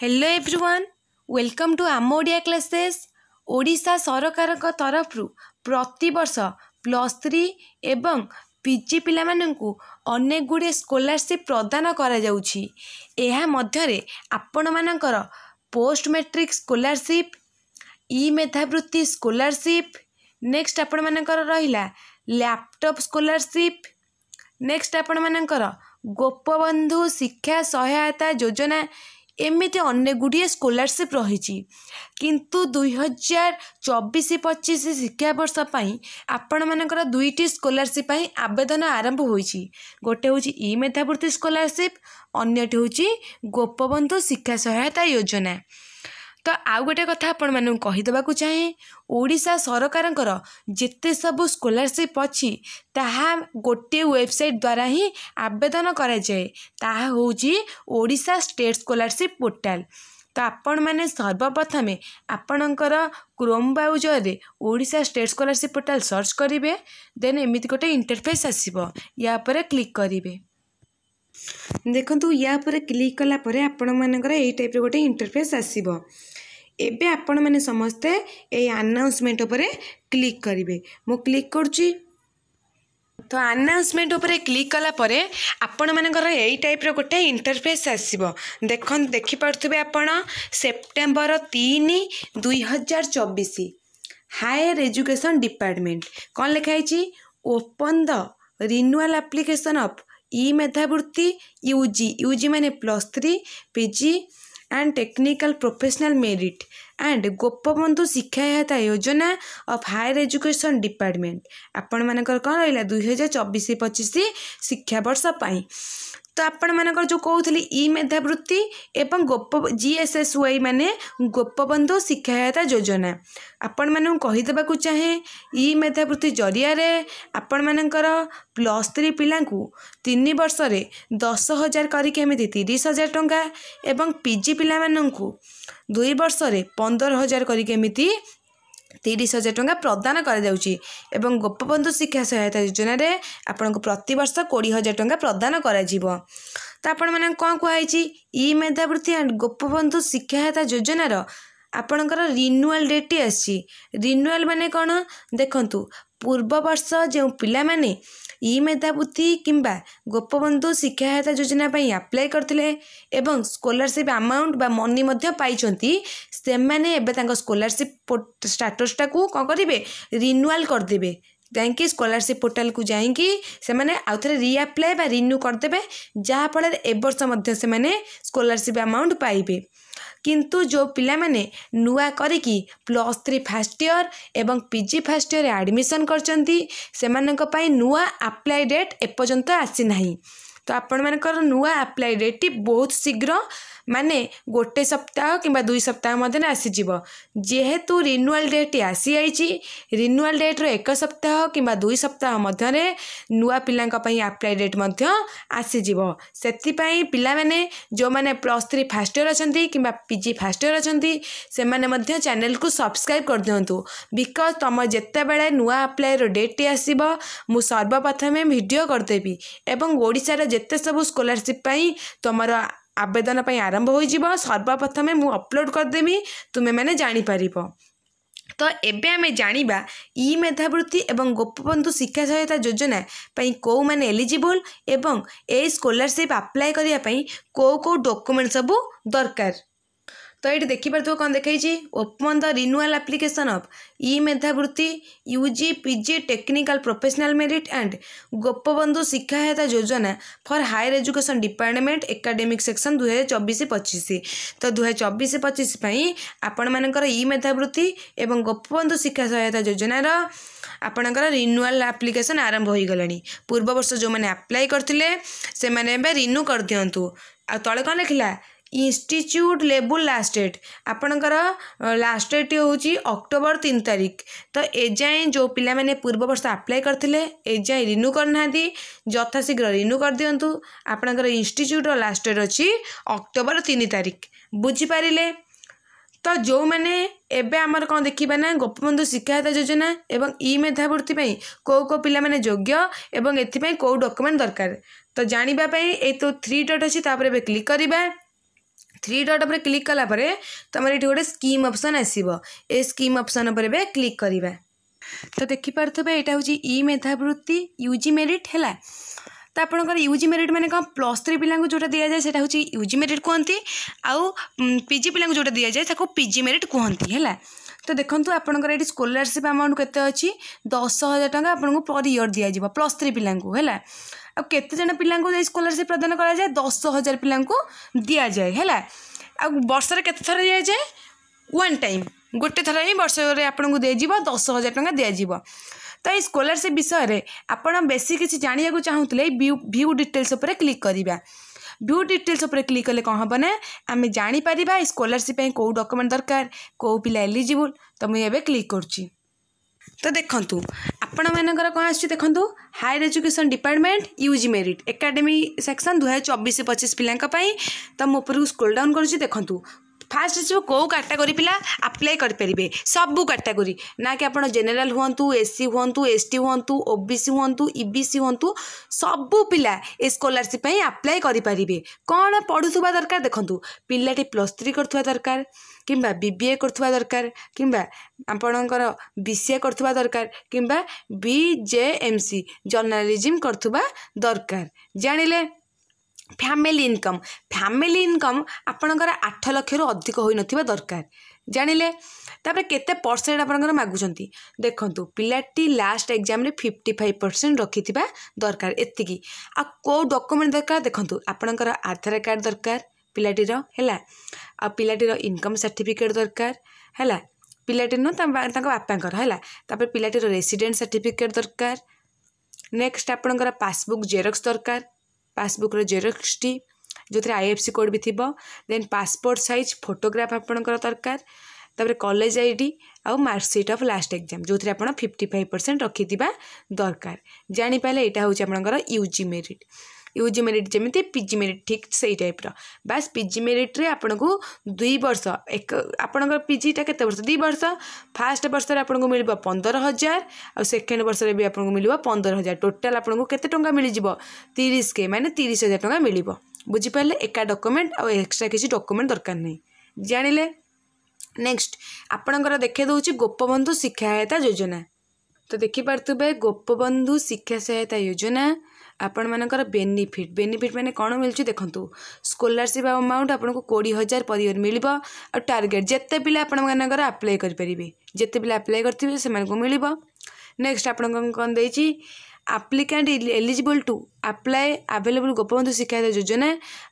hello everyone welcome to ଆମ Odia classes Odisha ସରକାରଙ୍କ ତରଫରୁ ପ୍ରତିବର୍ଷ ପ୍ଲସ୍ ଥ୍ରୀ ଏବଂ ପି ଜି ପିଲାମାନଙ୍କୁ ଅନେକ ଗୁଡ଼ିଏ ସ୍କଲାରସିପ୍ ପ୍ରଦାନ କରାଯାଉଛି ଏହା ମଧ୍ୟରେ ଆପଣମାନଙ୍କର ପୋଷ୍ଟ ମେଟ୍ରିକ୍ ସ୍କଲାରସିପ୍ ଇ ମେଧାବୃତ୍ତି ସ୍କଲାରସିପ୍ ନେକ୍ସଟ୍ ଆପଣମାନଙ୍କର ରହିଲା ଲ୍ୟାପଟପ୍ ସ୍କଲାରସିପ୍ ନେକ୍ସଟ୍ ଆପଣମାନଙ୍କର ଗୋପବନ୍ଧୁ ଶିକ୍ଷା ସହାୟତା ଯୋଜନା ଏମିତି ଅନେକ ଗୁଡ଼ିଏ ସ୍କଲାରସିପ୍ ରହିଛି କିନ୍ତୁ ଦୁଇହଜାର ଚବିଶ ପଚିଶ ଶିକ୍ଷାବର୍ଷ ପାଇଁ ଆପଣମାନଙ୍କର ଦୁଇଟି ସ୍କଲାରସିପ୍ ପାଇଁ ଆବେଦନ ଆରମ୍ଭ ହୋଇଛି ଗୋଟେ ହେଉଛି ଇ ମେଧାବୃତ୍ତି ସ୍କଲାରସିପ୍ ଅନ୍ୟଟି ହେଉଛି ଗୋପବନ୍ଧୁ ଶିକ୍ଷା ସହାୟତା ଯୋଜନା ତ ଆଉ ଗୋଟେ କଥା ଆପଣମାନଙ୍କୁ କହିଦେବାକୁ ଚାହେଁ ଓଡ଼ିଶା ସରକାରଙ୍କର ଯେତେ ସବୁ ସ୍କଲାରସିପ୍ ଅଛି ତାହା ଗୋଟିଏ ୱେବସାଇଟ୍ ଦ୍ୱାରା ହିଁ ଆବେଦନ କରାଯାଏ ତାହା ହେଉଛି ଓଡ଼ିଶା ଷ୍ଟେଟ୍ ସ୍କଲାରସିପ୍ ପୋର୍ଟାଲ୍ ତ ଆପଣମାନେ ସର୍ବପ୍ରଥମେ ଆପଣଙ୍କର କ୍ରୋମ୍ ବ୍ରାଉଜରରେ Odisha state scholarship portal search କରିବେ ଦେନ୍ ଏମିତି ଗୋଟେ ଇଣ୍ଟରଫେସ୍ ଆସିବ ୟା ଉପରେ କ୍ଲିକ୍ କରିବେ ଦେଖନ୍ତୁ ୟା ଉପରେ କ୍ଲିକ୍ କଲା ପରେ ଆପଣମାନଙ୍କର ଏଇ ଟାଇପ୍ର ଗୋଟେ ଇଣ୍ଟରଫେସ୍ ଆସିବ ଏବେ ଆପଣମାନେ ସମସ୍ତେ ଏଇ ଆନାଉନ୍ସମେଣ୍ଟ ଉପରେ କ୍ଲିକ୍ କରିବେ ମୁଁ କ୍ଲିକ୍ କରୁଛି ତ ଆନାଉନ୍ସମେଣ୍ଟ ଉପରେ କ୍ଲିକ୍ କଲା ପରେ ଆପଣମାନଙ୍କର ଏଇ ଟାଇପ୍ର ଗୋଟେ ଇଣ୍ଟରଫେସ୍ ଆସିବ ଦେଖ ଦେଖିପାରୁଥିବେ ଆପଣ ସେପ୍ଟେମ୍ବର ତିନି ଦୁଇହଜାର ଚବିଶ ହାୟର ଏଜୁକେସନ୍ ଡିପାର୍ଟମେଣ୍ଟ କ'ଣ ଲେଖା ହେଇଛି open the renewal application of E Medhabruti UG UG ମାନେ plus three PG and technical professional merit and Gopabandhu ଶିକ୍ଷାୟତା ଯୋଜନା ଅଫ୍ ହାୟର ଏଜୁକେସନ୍ ଡିପାର୍ଟମେଣ୍ଟ ଆପଣମାନଙ୍କର କ'ଣ ରହିଲା ଦୁଇହଜାର ଚବିଶ ପଚିଶ ଶିକ୍ଷାବର୍ଷ ପାଇଁ तो आपण मानक जो कौली इ मेधावृत्ति गोप जी एस एस वाई मैंने गोपबंधु शिक्षायता योजना आपण मानदेक चाहे इ मेधावृत्ति जरिया आपण मानकर प्लस थ्री पिलान वर्ष दस हजार करीस हजार पिजी पा दुई वर्ष पंदर हजार करमी ତିରିଶ ହଜାର ଟଙ୍କା ପ୍ରଦାନ କରାଯାଉଛି ଏବଂ ଗୋପବନ୍ଧୁ ଶିକ୍ଷା ସହାୟତା ଯୋଜନାରେ ଆପଣଙ୍କୁ ପ୍ରତିବର୍ଷ କୋଡ଼ିଏ ହଜାର ଟଙ୍କା ପ୍ରଦାନ କରାଯିବ ତ ଆପଣମାନଙ୍କୁ କ'ଣ କୁହାଯାଇଛି ଇ ମେଧାବୃତ୍ତି ଆଣ୍ଡ ଗୋପବନ୍ଧୁ ଶିକ୍ଷାୟତା ଯୋଜନାର ଆପଣଙ୍କର ରିନ୍ୟୁଆଲ୍ ଡେଟ୍ଟି ଆସିଛି ରିନ୍ୟୁଆଲ୍ ମାନେ କ'ଣ ଦେଖନ୍ତୁ ପୂର୍ବ ବର୍ଷ ଯେଉଁ ପିଲାମାନେ ଇ ମେଧାବୃତ୍ତି କିମ୍ବା ଗୋପବନ୍ଧୁ ଶିକ୍ଷା ସହାୟତା ଯୋଜନା ପାଇଁ ଆପ୍ଲାଏ କରିଥିଲେ ଏବଂ ସ୍କଲାରସିପ୍ ଆମାଉଣ୍ଟ ବା ମନି ମଧ୍ୟ ପାଇଛନ୍ତି ସେମାନେ ଏବେ ତାଙ୍କ ସ୍କଲାରସିପ୍ ଷ୍ଟାଟସ୍ଟାକୁ କ'ଣ କରିବେ ରିନ୍ୟୁଆଲ୍ କରିଦେବେ ଯାଇକି ସ୍କଲାରସିପ୍ ପୋର୍ଟାଲକୁ ଯାଇକି ସେମାନେ ଆଉ ଥରେ ରିଆପ୍ଲାଏ ବା ରିନ୍ୟୁ କରିଦେବେ ଯାହାଫଳରେ ଏ ବର୍ଷ ମଧ୍ୟ ସେମାନେ ସ୍କଲାରସିପ୍ ଆମାଉଣ୍ଟ ପାଇବେ କିନ୍ତୁ ଯେଉଁ ପିଲାମାନେ ନୂଆ କରିକି ପ୍ଲସ୍ ଥ୍ରୀ ଫାର୍ଷ୍ଟ ଇୟର୍ ଏବଂ ପି ଜି ଫାର୍ଷ୍ଟ ଇୟର୍ରେ ଆଡ଼ମିସନ୍ କରିଛନ୍ତି ସେମାନଙ୍କ ପାଇଁ ନୂଆ ଆପ୍ଲାଏ ଡେଟ୍ ଏପର୍ଯ୍ୟନ୍ତ ଆସିନାହିଁ तो आपण मानक नुआ आप्लाई डेट टी बहुत शीघ्र माने गोटे सप्ताह कि दुई सप्ताह मध्य आसीज जेहेतु रिन्यूआल डेट आसी जाइए डेट डेट्र एक सप्ताह कि दुई सप्ताह मध्य नुआ पाई आप्लाई डेट आसीज से पाने जो मैंने प्लस थ्री फास्ट इयर अच्छा कि जी फास्ट इयर अच्छा से मैंने चेल को सब्सक्राइब कर दिंतु बिकज तुम जिते बड़े नुआ आप्लायर डेट टी आसव सर्वप्रथमें भिड करदेवी एवं ओडार जिते सब स्कलारसीपाई तुम आवेदन आरंभ हो सर्वप्रथमें मुझ अपलोड करदेवि तुम्हें जापर तो ये आम जाना इ मेधावृत्ति गोपबंधु शिक्षा सहायता योजनापी कौ मैंने एलिजिबल ए स्कलारसीप्लाय करने कौ कौ डकुमेंट सबू दरकार ᱛᱚᱭ ᱫᱮᱠᱷᱤ ប ᱟᱨ ᱛᱚ ᱠᱚᱱ ᱫᱮᱠᱷᱟᱭ ᱡᱤ ᱩᱯᱢᱚᱱᱫᱟ renewal application of E Medhabruti UG PG technical professional merit and Gopabandhu ᱥᱤᱠᱷᱟᱭᱛᱟ ᱡᱚᱡᱚᱱᱟ for higher education department academic session 2024 ᱥᱮ 2025 ᱛᱚ 2024 ᱥᱮ 2025 ᱯᱟᱭ ᱟᱯᱱᱟ ᱢᱟᱱᱮ ᱠᱚᱨ ᱤ ᱢᱮᱫᱷᱟᱵᱨᱩᱛᱤ ᱮᱵᱚᱱ ᱜᱚᱯᱚᱵᱚ ଇନଷ୍ଟିଚ୍ୟୁଟ୍ ଲେବୁଲ୍ ଲାଷ୍ଟ ଡେଟ୍ ଆପଣଙ୍କର ଲାଷ୍ଟ ଡେଟ୍ ହେଉଛି ଅକ୍ଟୋବର ତିନି ତାରିଖ ତ ଏଯାଏଁ ଯେଉଁ ପିଲାମାନେ ପୂର୍ବ ବର୍ଷ ଆପ୍ଲାଏ କରିଥିଲେ ଏଯାଏଁ ରିନ୍ୟୁ କରିନାହାନ୍ତି ଯଥାଶୀଘ୍ର ରିନ୍ୟୁ କରିଦିଅନ୍ତୁ ଆପଣଙ୍କର ଇନଷ୍ଟିଚ୍ୟୁଟ୍ର ଲାଷ୍ଟ ଡେଟ୍ ଅଛି ଅକ୍ଟୋବର ତିନି ତାରିଖ ବୁଝିପାରିଲେ ତ ଯେଉଁମାନେ ଏବେ ଆମର କ'ଣ ଦେଖିବା ନା ଗୋପବନ୍ଧୁ ଶିକ୍ଷାୟତ ଯୋଜନା ଏବଂ ଇ ମେଧାବୃତ୍ତି ପାଇଁ କେଉଁ କେଉଁ ପିଲାମାନେ ଯୋଗ୍ୟ ଏବଂ ଏଥିପାଇଁ କେଉଁ ଡକୁମେଣ୍ଟ ଦରକାର ତ ଜାଣିବା ପାଇଁ ଏଇ ତ ଥ୍ରୀ ଡଟ୍ ଅଛି ତା'ପରେ ଏବେ କ୍ଲିକ୍ କରିବା थ्री डट पर क्लिक कालापर तुम ये गोटे स्कीम अप्सन आसव स्कीम अप्सन पर क्लिक करवा तो देखिपर थे यहाँ हूँ इ मेधावृत्ति यू जी मेरीट है तो आप यूजी मेरीट मैंने कौन प्लस थ्री पिला जो दि जाए से यूजी मेरीट कहते आउ पिजी पिला जो दि जाए पिजी मेरीट कहती है तो देखो आपंकर स्कलारसीप आमाउंट के दस हजार टाँग आपको पर इयर दिज्व प्लस थ्री पिला आत पा स्कलारसीप प्रदान कर दस हजार पिला दि जाए है वर्षर केत दि जाए वन टाइम गोटे थर ही वर्ष को दिजिव दस हजार टाँग दिज्व तो ये स्कलारसीप विषय आपड़ बेसी किसी जाना चाहूल भ्यू डिटेल्स क्लिक करवा भ्यू डिटेल्स क्लिक कले कह ना आम जापर स्कलारसीप कौ डकुमेंट दरकार कौ पिला एलिजिबल तो मुझे क्लिक करुच्छी ତ ଦେଖନ୍ତୁ ଆପଣମାନଙ୍କର କ'ଣ ଆସୁଛି ଦେଖନ୍ତୁ higher education department UG merit academic section ଦୁଇହଜାର ଚବିଶ ପଚିଶ ପିଲାଙ୍କ ପାଇଁ ତ ମୁଁ ଉପରକୁ ସ୍କ୍ରୋଲ୍ ଡାଉନ୍ କରୁଛି ଦେଖନ୍ତୁ ଫାଷ୍ଟ ଆସିବ କେଉଁ କାଟାଗୋରୀ ପିଲା ଆପ୍ଲାଏ କରିପାରିବେ ସବୁ କାଟାଗୋରୀ ନା କି ଆପଣ ଜେନେରାଲ ହୁଅନ୍ତୁ ଏସ୍ ସି ହୁଅନ୍ତୁ ଏସ୍ ଟି ହୁଅନ୍ତୁ ଓ ବି ସି ହୁଅନ୍ତୁ ଇ ବି ସି ହୁଅନ୍ତୁ ସବୁ ପିଲା ଏ ସ୍କଲାରସିପ୍ ପାଇଁ ଆପ୍ଲାଏ କରିପାରିବେ କ'ଣ ପଢ଼ୁଥିବା ଦରକାର ଦେଖନ୍ତୁ ପିଲାଟି ପ୍ଲସ୍ ଥ୍ରୀ କରୁଥିବା ଦରକାର କିମ୍ବା ବି ବି ଏ କରୁଥିବା ଦରକାର କିମ୍ବା ଆପଣଙ୍କର ବି ସି ଏ କରୁଥିବା ଦରକାର କିମ୍ବା B J M C journalism କରୁଥିବା ଦରକାର ଜାଣିଲେ ଫ୍ୟାମିଲି ଇନକମ୍ ଫ୍ୟାମିଲି ଇନକମ୍ ଆପଣଙ୍କର ଆଠ ଲକ୍ଷରୁ ଅଧିକ ହୋଇନଥିବା ଦରକାର ଜାଣିଲେ ତାପରେ କେତେ ପରସେଣ୍ଟ ଆପଣଙ୍କର ମାଗୁଛନ୍ତି ଦେଖନ୍ତୁ ପିଲାଟି ଲାଷ୍ଟ ଏକ୍ଜାମରେ ଫିଫ୍ଟି ଫାଇଭ୍ ପରସେଣ୍ଟ ରଖିଥିବା ଦରକାର ଏତିକି ଆଉ କେଉଁ ଡକୁମେଣ୍ଟ ଦରକାର ଦେଖନ୍ତୁ ଆପଣଙ୍କର ଆଧାର କାର୍ଡ଼ ଦରକାର ପିଲାଟିର ହେଲା ଆଉ ପିଲାଟିର ଇନକମ୍ ସାର୍ଟିଫିକେଟ୍ ଦରକାର ହେଲା ପିଲାଟି ନୁହଁ ତାଙ୍କ ବାପାଙ୍କର ହେଲା ତାପରେ ପିଲାଟିର ରେସିଡେଣ୍ଟ ସାର୍ଟିଫିକେଟ୍ ଦରକାର ନେକ୍ସଟ ଆପଣଙ୍କର ପାସବୁକ୍ ଜେରକ୍ସ ଦରକାର ପାସ୍ବୁକ୍ର ଜେରକ୍ସଟି ଯେଉଁଥିରେ ଆଇ ଏଫ୍ ସି କୋଡ଼୍ ବି ଥିବ ଦେନ୍ ପାସପୋର୍ଟ ସାଇଜ୍ ଫଟୋଗ୍ରାଫ୍ ଆପଣଙ୍କର ଦରକାର ତାପରେ କଲେଜ ଆଇ ଡ଼ି ଆଉ ମାର୍କସିଟ୍ ଅଫ୍ ଲାଷ୍ଟ ଏକ୍ଜାମ୍ ଯେଉଁଥିରେ ଆପଣ ଫିଫ୍ଟି ଫାଇଭ୍ ପରସେଣ୍ଟ ରଖିଥିବା ଦରକାର ଜାଣିପାରିଲେ ଏଇଟା ହେଉଛି ଆପଣଙ୍କର U G merit UG merit जमी पिजी मेरीट ठीक से ही टाइप रस पिजी मेरीट्रे आपको दुई बर्ष एक आपंकर पिजिटा के वर्ष फास्ट वर्ष मिल पंदर हजार आ सेकेंड वर्ष मिल पंदर हजार टोटाल आपको केत टा तीस के मैंने तीस हजार टाँग मिल बुझिपारे एका डकुमेंट आ एक्सट्रा किसी डॉक्यूमेंट दरकार नहीं जान लें नेक्स्ट आपणकर देखेद गोपबंधु शिक्षा सहायता योजना तो देखिपे गोपबंधु शिक्षा सहायता योजना ଆପଣମାନଙ୍କର ବେନିଫିଟ୍ ବେନିଫିଟ୍ ମାନେ କ'ଣ ମିଳୁଛି ଦେଖନ୍ତୁ ସ୍କଲାରସିପ୍ ଆମାଉଣ୍ଟ ଆପଣଙ୍କୁ କୋଡ଼ିଏ ହଜାର ପରିବାର ମିଳିବ ଆଉ ଟାର୍ଗେଟ୍ ଯେତେ ପିଲା ଆପଣମାନଙ୍କର ଆପ୍ଲାଏ କରିପାରିବେ ଯେତେ ପିଲା ଆପ୍ଲାଏ କରିଥିବେ ସେମାନଙ୍କୁ ମିଳିବ ନେକ୍ସଟ୍ ଆପଣଙ୍କୁ କ'ଣ ଦେଇଛି applicant eligible to apply available Gopabandhu शिक्षा योजना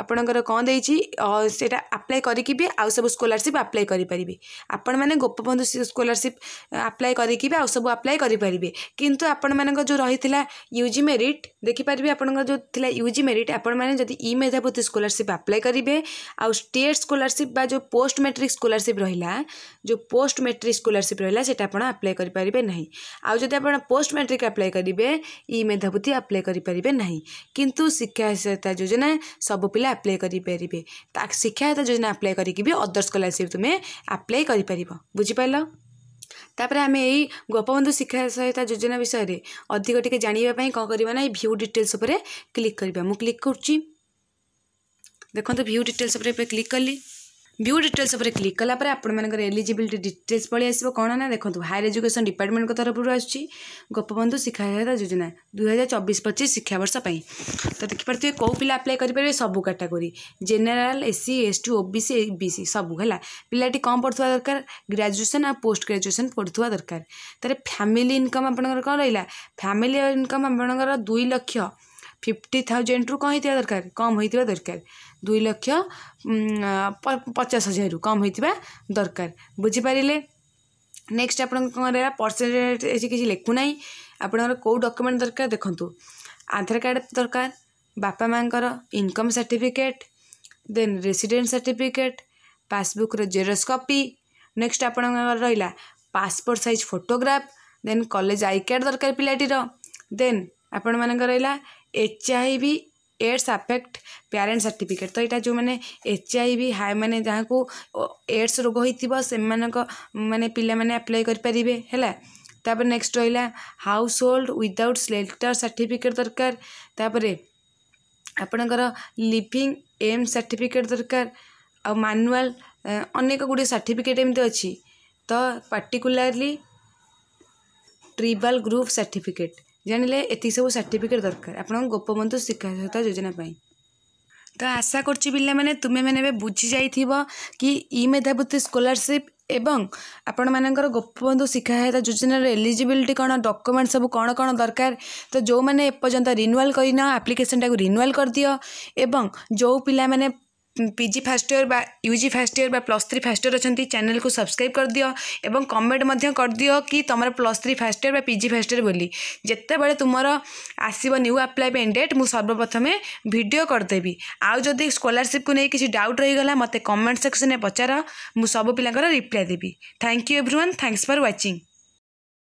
आपणकर कौन देखा आप्लाय करी भी आउ सब स्कलारसीप आप्लाय करेंगे आपण मैंने गोपबंधु स्कलारसीप आप्लाय करके भी आउ सब आप्लाय करेंगे किंतु आपण मान जो रही यू जी मेरीट देखिपारे आप जो थी यूजी मेरीट आप इ मेधावती स्कलारसीप आप्लाय करेंगे आउ स्टेट स्कलारसीप जो पोस्ट मेट्रिक स्कलारसीप रहा जो पोस्ट मेट्रिक स्कलारसीप रहा से आप्लाय करेंगे ना आदि आप पोस्ट मेट्रिक आप्लाय करेंगे इ मेधावती आप्लाय करेंगे ना किंतु शिक्षा सहायता योजना सब पिला अप्लाई करेंगे शिक्षा सहायता योजना अप्लाई करी भी अदर स्कलारसीप तुम्हें अप्लाई कर बुझिपाल तापर आम यही गोपबंधु शिक्षा सहायता योजना विषय में अधिक टे जानापी कौन करना ना भ्यू डिटेल्स क्लिक करवा मुझ क्लिक कर देखो भ्यू डिटेल्स क्लिक कली व्यू डिटेल्स ଉପରେ କ୍ଲିକ୍ କଲା ପରେ ଆପଣମାନଙ୍କର ଏଲିଜିବିଲିଟି ଡିଟେଲ୍ସ ପଳେଇ ଆସିବ କ'ଣ ନା ଦେଖନ୍ତୁ ହାୟର ଏଜୁକେସନ୍ ଡିପାର୍ଟମେଣ୍ଟଙ୍କ ତରଫରୁ ଆସୁଛି ଗୋପବନ୍ଧୁ ଶିକ୍ଷା ସହାୟତା ଯୋଜନା ଦୁଇହଜାର ଚବିଶ ପଚିଶ ଶିକ୍ଷାବର୍ଷ ପାଇଁ ତ ଦେଖିପାରୁଥିବେ କେଉଁ ପିଲା ଆପ୍ଲାଏ କରିପାରିବେ ସବୁ category general SC S T O B C B C ସବୁ ହେଲା ପିଲାଟି କ'ଣ ପଢ଼ୁଥିବା ଦରକାର ଗ୍ରାଜୁଏସନ୍ ଆଉ ପୋଷ୍ଟ ଗ୍ରାଜୁଏସନ୍ ପଢ଼ୁଥିବା ଦରକାର ତା'ର ଫ୍ୟାମିଲି ଇନକମ୍ ଆପଣଙ୍କର କ'ଣ ରହିଲା ଫ୍ୟାମିଲି ଇନକମ୍ ଆପଣଙ୍କର ଦୁଇ ଲକ୍ଷ फिफ्टी थाउजेंड रू कौन दरकार कम हो दरकार दुई लक्ष पचास हजार रु कम हो दरकार बुझिपारे नेक्स्ट आप परसेंटेज किसी लिखुना कौ डक्युमेंट दरकार देखु आधार कार्ड दरकार बापा माँ income certificate then resident certificate passbook xerox copy next आप रहा passport size photograph then college I card दरकार पिलाटीर देन आपण मानक रहा एच आई भी एड्स अफेक्ट प्यारेन्ट सार्टिफिकेट तो यहाँ जो मैंने एच आई भी हाई मैंने जहाँ को एड्स रोग होने पाने अप्लाय करेंगे है तापर नेक्स्ट रहा हाउस होल्ड विदाउट स्लेटर सर्टिफिकेट दरकार आपणकर लिविंग एम सर्टिफिकेट दरकार आ मानुआल अनेक गुड़े सर्टिफिकेट एम अच्छी तो पर्टिकुलाली ट्रिबल ग्रुप सर्टिफिकेट ଜାଣିଲେ ଏତିକି ସବୁ ସାର୍ଟିଫିକେଟ୍ ଦରକାର ଆପଣଙ୍କ ଗୋପବନ୍ଧୁ ଶିକ୍ଷା ସହାୟତା ଯୋଜନା ପାଇଁ ତ ଆଶା କରୁଛି ପିଲାମାନେ ତୁମେମାନେ ଏବେ ବୁଝିଯାଇଥିବ କି ଇ ମେଧାବୃତ୍ତି ସ୍କଲାରସିପ୍ ଏବଂ ଆପଣମାନଙ୍କର ଗୋପବନ୍ଧୁ ଶିକ୍ଷା ସହାୟତା ଯୋଜନାର ଏଲିଜିବିଲିଟି କ'ଣ ଡକୁମେଣ୍ଟ ସବୁ କ'ଣ କ'ଣ ଦରକାର ତ ଯେଉଁମାନେ ଏପର୍ଯ୍ୟନ୍ତ ରିନ୍ୟୁଆଲ୍ କରିନ ଆପ୍ଲିକେସନଟାକୁ ରିନ୍ୟୁଆଲ୍ କରିଦିଅ ଏବଂ ଯେଉଁ ପିଲାମାନେ पिजी फास्ट इयर बा यूजी फास्ट इयर बा प्लस थ्री फास्ट इयर अच्छा चैनल को सब्सक्राइब कर दियो एवं कमेंट कर दियो कि तुम प्लस थ्री फास्ट इयर बा पिजी फास्ट इयर बोली जिते बड़े तुम आस न्यू आप्लायमेंट डेट मुझ सर्वप्रथमें भिडियो करदेवी आउ जदि स्कलारसीप को नहीं किसी डाउट रहीगला मत कमेंट सेक्शन में पचार मुझ सब पिला रिप्लाई देवी thank you every thanks for watching